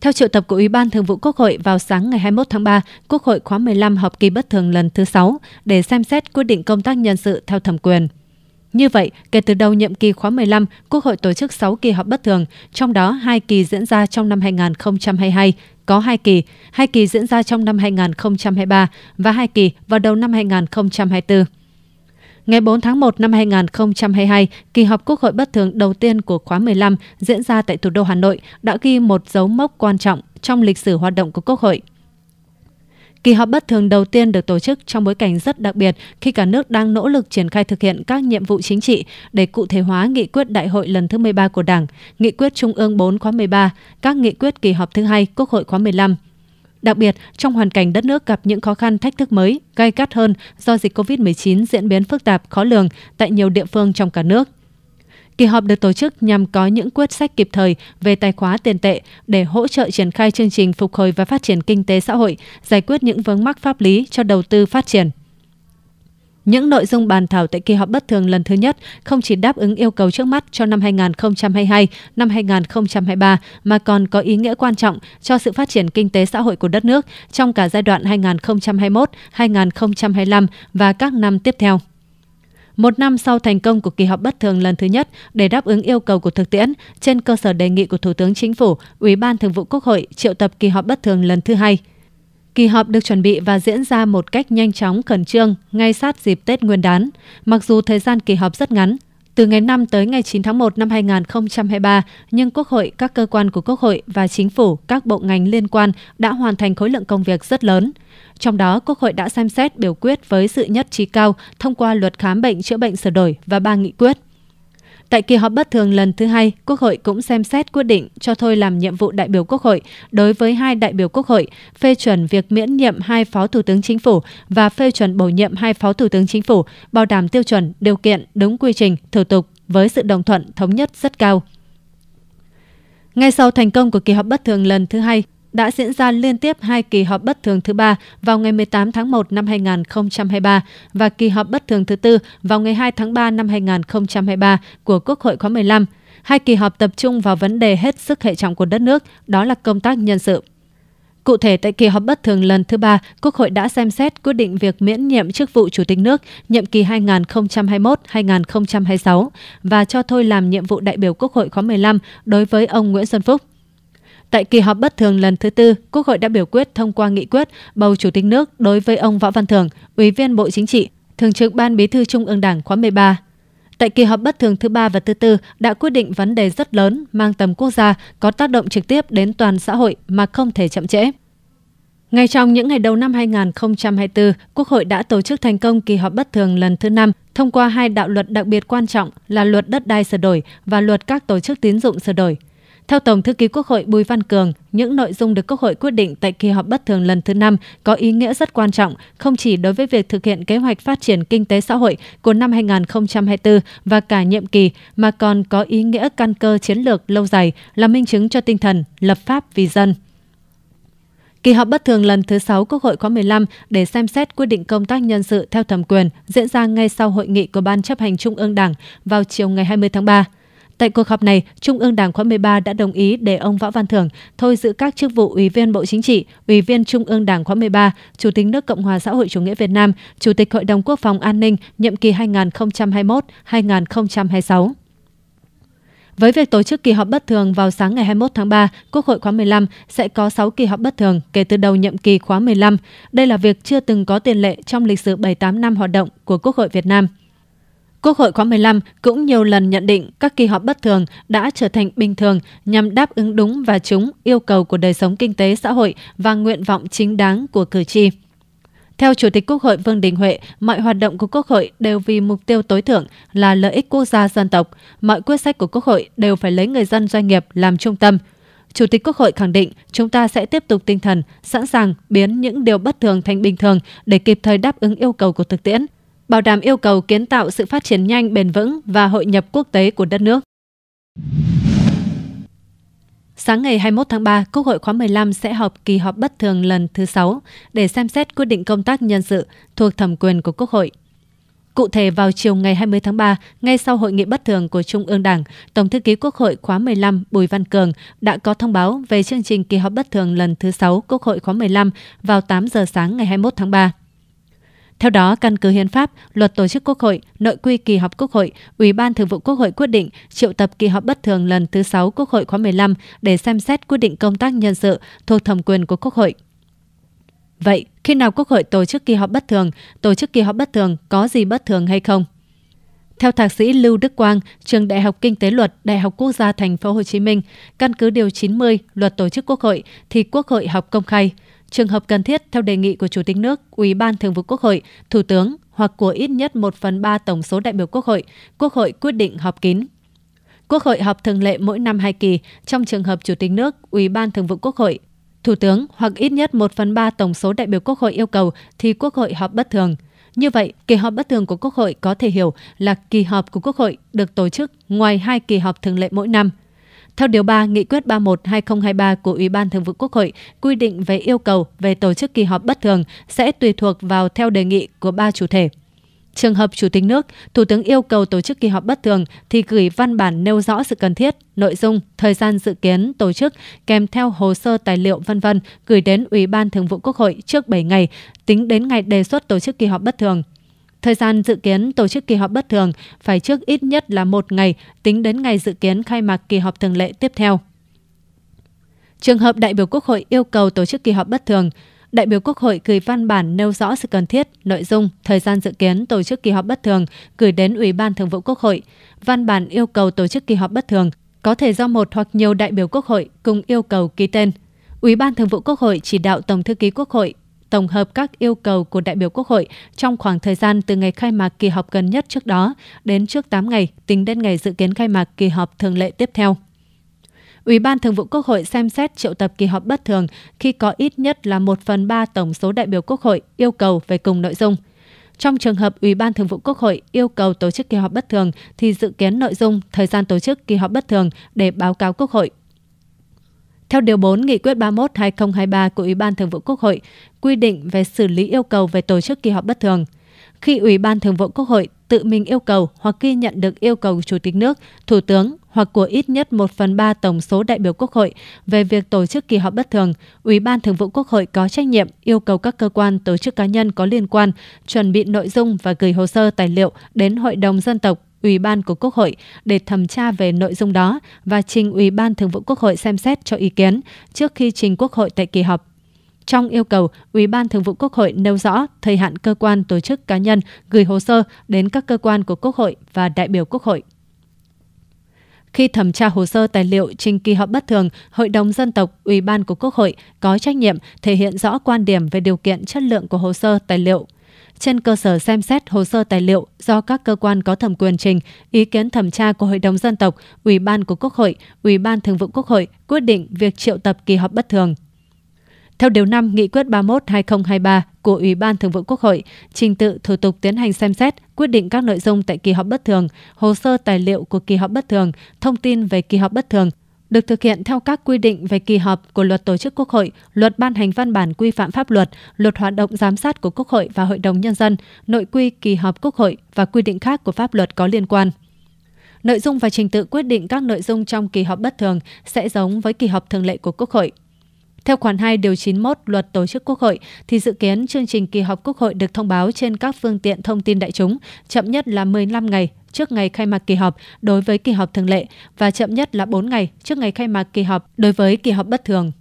Theo triệu tập của Ủy ban Thường vụ Quốc hội vào sáng ngày 21 tháng 3, Quốc hội khóa 15 họp kỳ bất thường lần thứ 6 để xem xét quyết định công tác nhân sự theo thẩm quyền. Như vậy, kể từ đầu nhiệm kỳ khóa 15, Quốc hội tổ chức 6 kỳ họp bất thường, trong đó 2 kỳ diễn ra trong năm 2022, có 2 kỳ, 2 kỳ diễn ra trong năm 2023 và 2 kỳ vào đầu năm 2024. Ngày 4 tháng 1 năm 2022, kỳ họp Quốc hội bất thường đầu tiên của khóa 15 diễn ra tại thủ đô Hà Nội đã ghi một dấu mốc quan trọng trong lịch sử hoạt động của Quốc hội. Kỳ họp bất thường đầu tiên được tổ chức trong bối cảnh rất đặc biệt khi cả nước đang nỗ lực triển khai thực hiện các nhiệm vụ chính trị để cụ thể hóa nghị quyết đại hội lần thứ 13 của Đảng, nghị quyết Trung ương 4 khóa 13, các nghị quyết kỳ họp thứ hai Quốc hội khóa 15. Đặc biệt, trong hoàn cảnh đất nước gặp những khó khăn thách thức mới, gai gắt hơn do dịch COVID-19 diễn biến phức tạp, khó lường tại nhiều địa phương trong cả nước. Kỳ họp được tổ chức nhằm có những quyết sách kịp thời về tài khóa tiền tệ để hỗ trợ triển khai chương trình phục hồi và phát triển kinh tế xã hội, giải quyết những vướng mắc pháp lý cho đầu tư phát triển. Những nội dung bàn thảo tại kỳ họp bất thường lần thứ nhất không chỉ đáp ứng yêu cầu trước mắt cho năm 2022, năm 2023 mà còn có ý nghĩa quan trọng cho sự phát triển kinh tế xã hội của đất nước trong cả giai đoạn 2021, 2025 và các năm tiếp theo. Một năm sau thành công của kỳ họp bất thường lần thứ nhất, để đáp ứng yêu cầu của thực tiễn, trên cơ sở đề nghị của Thủ tướng Chính phủ, Ủy ban Thường vụ Quốc hội triệu tập kỳ họp bất thường lần thứ hai – Kỳ họp được chuẩn bị và diễn ra một cách nhanh chóng khẩn trương ngay sát dịp Tết Nguyên đán. Mặc dù thời gian kỳ họp rất ngắn, từ ngày 5 tới ngày 9 tháng 1 năm 2023, nhưng Quốc hội, các cơ quan của Quốc hội và Chính phủ, các bộ ngành liên quan đã hoàn thành khối lượng công việc rất lớn. Trong đó, Quốc hội đã xem xét biểu quyết với sự nhất trí cao thông qua luật khám bệnh chữa bệnh sửa đổi và ba nghị quyết. Tại kỳ họp bất thường lần thứ hai, Quốc hội cũng xem xét quyết định cho thôi làm nhiệm vụ đại biểu Quốc hội đối với hai đại biểu Quốc hội, phê chuẩn việc miễn nhiệm hai Phó Thủ tướng Chính phủ và phê chuẩn bổ nhiệm hai Phó Thủ tướng Chính phủ, bảo đảm tiêu chuẩn, điều kiện, đúng quy trình, thủ tục với sự đồng thuận thống nhất rất cao. Ngay sau thành công của kỳ họp bất thường lần thứ hai, đã diễn ra liên tiếp hai kỳ họp bất thường thứ ba vào ngày 18 tháng 1 năm 2023 và kỳ họp bất thường thứ tư vào ngày 2 tháng 3 năm 2023 của Quốc hội khóa 15. Hai kỳ họp tập trung vào vấn đề hết sức hệ trọng của đất nước, đó là công tác nhân sự. Cụ thể, tại kỳ họp bất thường lần thứ ba, Quốc hội đã xem xét quyết định việc miễn nhiệm chức vụ Chủ tịch nước nhiệm kỳ 2021-2026 và cho thôi làm nhiệm vụ đại biểu Quốc hội khóa 15 đối với ông Nguyễn Xuân Phúc. Tại kỳ họp bất thường lần thứ tư, Quốc hội đã biểu quyết thông qua nghị quyết bầu Chủ tịch nước đối với ông Võ Văn Thưởng, Ủy viên Bộ Chính trị, Thường trực Ban Bí thư Trung ương Đảng khóa 13. Tại kỳ họp bất thường thứ ba và thứ tư đã quyết định vấn đề rất lớn mang tầm quốc gia có tác động trực tiếp đến toàn xã hội mà không thể chậm trễ. Ngay trong những ngày đầu năm 2024, Quốc hội đã tổ chức thành công kỳ họp bất thường lần thứ năm thông qua hai đạo luật đặc biệt quan trọng là luật đất đai sửa đổi và luật các tổ chức tín dụng sửa đổi. Theo Tổng thư ký Quốc hội Bùi Văn Cường, những nội dung được Quốc hội quyết định tại kỳ họp bất thường lần thứ 5 có ý nghĩa rất quan trọng, không chỉ đối với việc thực hiện kế hoạch phát triển kinh tế xã hội của năm 2024 và cả nhiệm kỳ, mà còn có ý nghĩa căn cơ chiến lược lâu dài là minh chứng cho tinh thần lập pháp vì dân. Kỳ họp bất thường lần thứ 6 Quốc hội khóa 15 để xem xét quyết định công tác nhân sự theo thẩm quyền diễn ra ngay sau hội nghị của Ban chấp hành Trung ương Đảng vào chiều ngày 20 tháng 3. Tại cuộc họp này, Trung ương Đảng khóa 13 đã đồng ý để ông Võ Văn Thưởng thôi giữ các chức vụ Ủy viên Bộ Chính trị, Ủy viên Trung ương Đảng khóa 13, Chủ tịch nước Cộng hòa xã hội chủ nghĩa Việt Nam, Chủ tịch Hội đồng Quốc phòng An ninh nhiệm kỳ 2021-2026. Với việc tổ chức kỳ họp bất thường vào sáng ngày 21 tháng 3, Quốc hội khóa 15 sẽ có 6 kỳ họp bất thường kể từ đầu nhiệm kỳ khóa 15. Đây là việc chưa từng có tiền lệ trong lịch sử 78 năm hoạt động của Quốc hội Việt Nam. Quốc hội khóa 15 cũng nhiều lần nhận định các kỳ họp bất thường đã trở thành bình thường nhằm đáp ứng đúng và trúng yêu cầu của đời sống kinh tế xã hội và nguyện vọng chính đáng của cử tri. Theo Chủ tịch Quốc hội Vương Đình Huệ, mọi hoạt động của Quốc hội đều vì mục tiêu tối thượng là lợi ích quốc gia dân tộc. Mọi quyết sách của Quốc hội đều phải lấy người dân doanh nghiệp làm trung tâm. Chủ tịch Quốc hội khẳng định chúng ta sẽ tiếp tục tinh thần, sẵn sàng biến những điều bất thường thành bình thường để kịp thời đáp ứng yêu cầu của thực tiễn – bảo đảm yêu cầu kiến tạo sự phát triển nhanh bền vững và hội nhập quốc tế của đất nước. Sáng ngày 21 tháng 3, Quốc hội khóa 15 sẽ họp kỳ họp bất thường lần thứ 6 để xem xét quyết định công tác nhân sự thuộc thẩm quyền của Quốc hội. Cụ thể vào chiều ngày 20 tháng 3, ngay sau hội nghị bất thường của Trung ương Đảng, Tổng thư ký Quốc hội khóa 15 Bùi Văn Cường đã có thông báo về chương trình kỳ họp bất thường lần thứ 6 Quốc hội khóa 15 vào 8 giờ sáng ngày 21 tháng 3. Theo đó, căn cứ hiến pháp, luật tổ chức Quốc hội, nội quy kỳ họp Quốc hội, Ủy ban Thường vụ Quốc hội quyết định triệu tập kỳ họp bất thường lần thứ 6 Quốc hội khóa 15 để xem xét quyết định công tác nhân sự thuộc thẩm quyền của Quốc hội. Vậy, khi nào Quốc hội tổ chức kỳ họp bất thường, tổ chức kỳ họp bất thường có gì bất thường hay không? Theo thạc sĩ Lưu Đức Quang, trường Đại học Kinh tế Luật, Đại học Quốc gia Thành phố Hồ Chí Minh, căn cứ điều 90 Luật Tổ chức Quốc hội thì Quốc hội họp công khai. Trường hợp cần thiết, theo đề nghị của Chủ tịch nước, Ủy ban Thường vụ Quốc hội, Thủ tướng hoặc của ít nhất 1 phần 3 tổng số đại biểu Quốc hội, Quốc hội quyết định họp kín. Quốc hội họp thường lệ mỗi năm hai kỳ trong trường hợp Chủ tịch nước, Ủy ban Thường vụ Quốc hội, Thủ tướng hoặc ít nhất 1 phần 3 tổng số đại biểu Quốc hội yêu cầu thì Quốc hội họp bất thường. Như vậy, kỳ họp bất thường của Quốc hội có thể hiểu là kỳ họp của Quốc hội được tổ chức ngoài hai kỳ họp thường lệ mỗi năm – theo Điều 3 Nghị quyết 31-2023 của Ủy ban Thường vụ Quốc hội quy định về yêu cầu về tổ chức kỳ họp bất thường sẽ tùy thuộc vào theo đề nghị của ba chủ thể. Trường hợp Chủ tịch nước, Thủ tướng yêu cầu tổ chức kỳ họp bất thường thì gửi văn bản nêu rõ sự cần thiết, nội dung, thời gian dự kiến tổ chức kèm theo hồ sơ tài liệu vân vân gửi đến Ủy ban Thường vụ Quốc hội trước 7 ngày tính đến ngày đề xuất tổ chức kỳ họp bất thường Thời gian dự kiến tổ chức kỳ họp bất thường phải trước ít nhất là một ngày tính đến ngày dự kiến khai mạc kỳ họp thường lệ tiếp theo. Trường hợp đại biểu Quốc hội yêu cầu tổ chức kỳ họp bất thường, đại biểu Quốc hội gửi văn bản nêu rõ sự cần thiết, nội dung, thời gian dự kiến tổ chức kỳ họp bất thường gửi đến Ủy ban Thường vụ Quốc hội. Văn bản yêu cầu tổ chức kỳ họp bất thường có thể do một hoặc nhiều đại biểu Quốc hội cùng yêu cầu ký tên. Ủy ban Thường vụ Quốc hội chỉ đạo Tổng thư ký Quốc hội tổng hợp các yêu cầu của đại biểu Quốc hội trong khoảng thời gian từ ngày khai mạc kỳ họp gần nhất trước đó đến trước 8 ngày tính đến ngày dự kiến khai mạc kỳ họp thường lệ tiếp theo. Ủy ban Thường vụ Quốc hội xem xét triệu tập kỳ họp bất thường khi có ít nhất là 1 phần 3 tổng số đại biểu Quốc hội yêu cầu về cùng nội dung. Trong trường hợp Ủy ban Thường vụ Quốc hội yêu cầu tổ chức kỳ họp bất thường thì dự kiến nội dung, thời gian tổ chức kỳ họp bất thường để báo cáo Quốc hội theo Điều 4 Nghị quyết 31-2023 của Ủy ban Thường vụ Quốc hội quy định về xử lý yêu cầu về tổ chức kỳ họp bất thường. Khi Ủy ban Thường vụ Quốc hội tự mình yêu cầu hoặc khi nhận được yêu cầu Chủ tịch nước, Thủ tướng hoặc của ít nhất 1 phần 3 tổng số đại biểu Quốc hội về việc tổ chức kỳ họp bất thường, Ủy ban Thường vụ Quốc hội có trách nhiệm yêu cầu các cơ quan, tổ chức cá nhân có liên quan chuẩn bị nội dung và gửi hồ sơ tài liệu đến Hội đồng Dân tộc Ủy ban của Quốc hội để thẩm tra về nội dung đó và trình Ủy ban Thường vụ Quốc hội xem xét cho ý kiến trước khi trình Quốc hội tại kỳ họp. Trong yêu cầu, Ủy ban Thường vụ Quốc hội nêu rõ thời hạn cơ quan tổ chức cá nhân gửi hồ sơ đến các cơ quan của Quốc hội và đại biểu Quốc hội. Khi thẩm tra hồ sơ tài liệu trình kỳ họp bất thường, Hội đồng Dân tộc, Ủy ban của Quốc hội có trách nhiệm thể hiện rõ quan điểm về điều kiện chất lượng của hồ sơ tài liệu – trên cơ sở xem xét hồ sơ tài liệu do các cơ quan có thẩm quyền trình, ý kiến thẩm tra của Hội đồng Dân tộc, Ủy ban của Quốc hội, Ủy ban Thường vụ Quốc hội quyết định việc triệu tập kỳ họp bất thường. Theo điều 5 Nghị quyết 31/2023 của Ủy ban Thường vụ Quốc hội, trình tự thủ tục tiến hành xem xét, quyết định các nội dung tại kỳ họp bất thường, hồ sơ tài liệu của kỳ họp bất thường, thông tin về kỳ họp bất thường được thực hiện theo các quy định về kỳ họp của Luật Tổ chức Quốc hội, Luật ban hành văn bản quy phạm pháp luật, Luật hoạt động giám sát của Quốc hội và Hội đồng nhân dân, nội quy kỳ họp Quốc hội và quy định khác của pháp luật có liên quan. Nội dung và trình tự quyết định các nội dung trong kỳ họp bất thường sẽ giống với kỳ họp thường lệ của Quốc hội. Theo khoản 2 điều 91 luật tổ chức Quốc hội, thì dự kiến chương trình kỳ họp Quốc hội được thông báo trên các phương tiện thông tin đại chúng, chậm nhất là 15 ngày trước ngày khai mạc kỳ họp đối với kỳ họp thường lệ và chậm nhất là 4 ngày trước ngày khai mạc kỳ họp đối với kỳ họp bất thường.